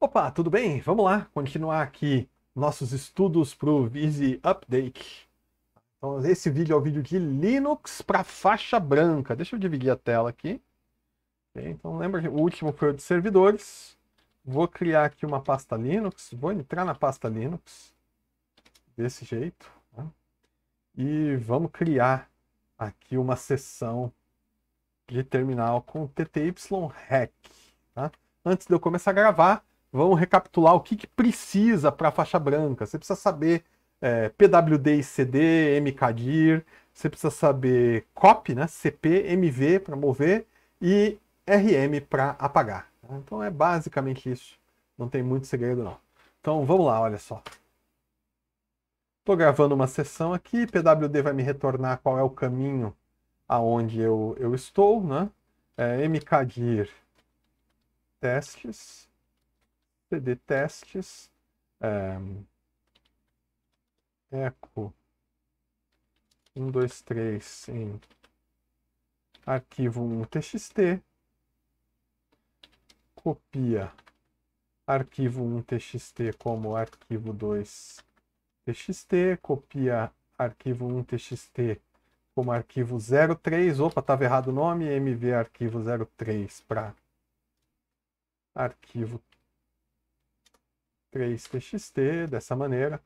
Opa, tudo bem? Vamos lá continuar aqui nossos estudos para o Visi Update. Então, esse vídeo é o vídeo de Linux para faixa branca. Deixa eu dividir a tela aqui. Okay, então, lembra que o último foi o de servidores. Vou criar aqui uma pasta Linux. Vou entrar na pasta Linux. Desse jeito. Né? E vamos criar aqui uma sessão de terminal com TTY hack. Tá? Antes de eu começar a gravar, Vamos recapitular o que, que precisa para a faixa branca. Você precisa saber é, PWD e CD, MKDIR, você precisa saber COP, né? CP, MV para mover e RM para apagar. Então é basicamente isso. Não tem muito segredo não. Então vamos lá, olha só. Estou gravando uma sessão aqui, PWD vai me retornar qual é o caminho aonde eu, eu estou, né? É, MKDIR testes pd testes, é, eco 123 em arquivo 1txt, copia arquivo 1txt como arquivo 2txt, copia arquivo 1txt como arquivo 03, opa, estava errado o nome, mv arquivo 03 para arquivo 3txt dessa maneira.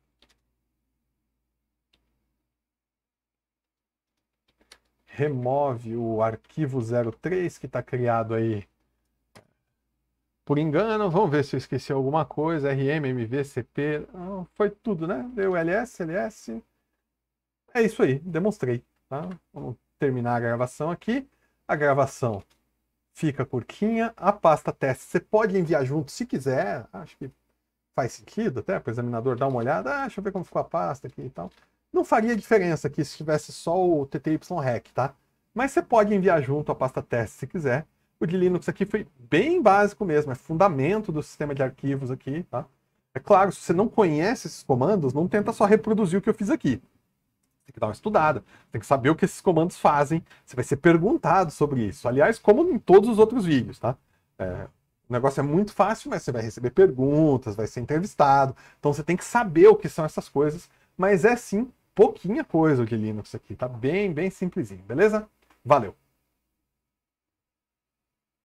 Remove o arquivo 03 que está criado aí por engano. Vamos ver se eu esqueci alguma coisa. RM, MV, CP. Ah, foi tudo, né? Deu LS, LS. É isso aí, demonstrei. Tá? Vamos terminar a gravação aqui. A gravação fica curtinha. A pasta teste você pode enviar junto se quiser. Acho que faz sentido até, para o examinador dar uma olhada, ah, deixa eu ver como ficou a pasta aqui e tal. Não faria diferença aqui se tivesse só o TTY-REC, tá? Mas você pode enviar junto a pasta teste se quiser. O de Linux aqui foi bem básico mesmo, é fundamento do sistema de arquivos aqui, tá? É claro, se você não conhece esses comandos, não tenta só reproduzir o que eu fiz aqui. Tem que dar uma estudada, tem que saber o que esses comandos fazem. Você vai ser perguntado sobre isso. Aliás, como em todos os outros vídeos, tá? É, o negócio é muito fácil, mas você vai receber perguntas, vai ser entrevistado. Então você tem que saber o que são essas coisas. Mas é sim pouquinha coisa de Linux aqui, tá bem, bem simplesinho, beleza? Valeu!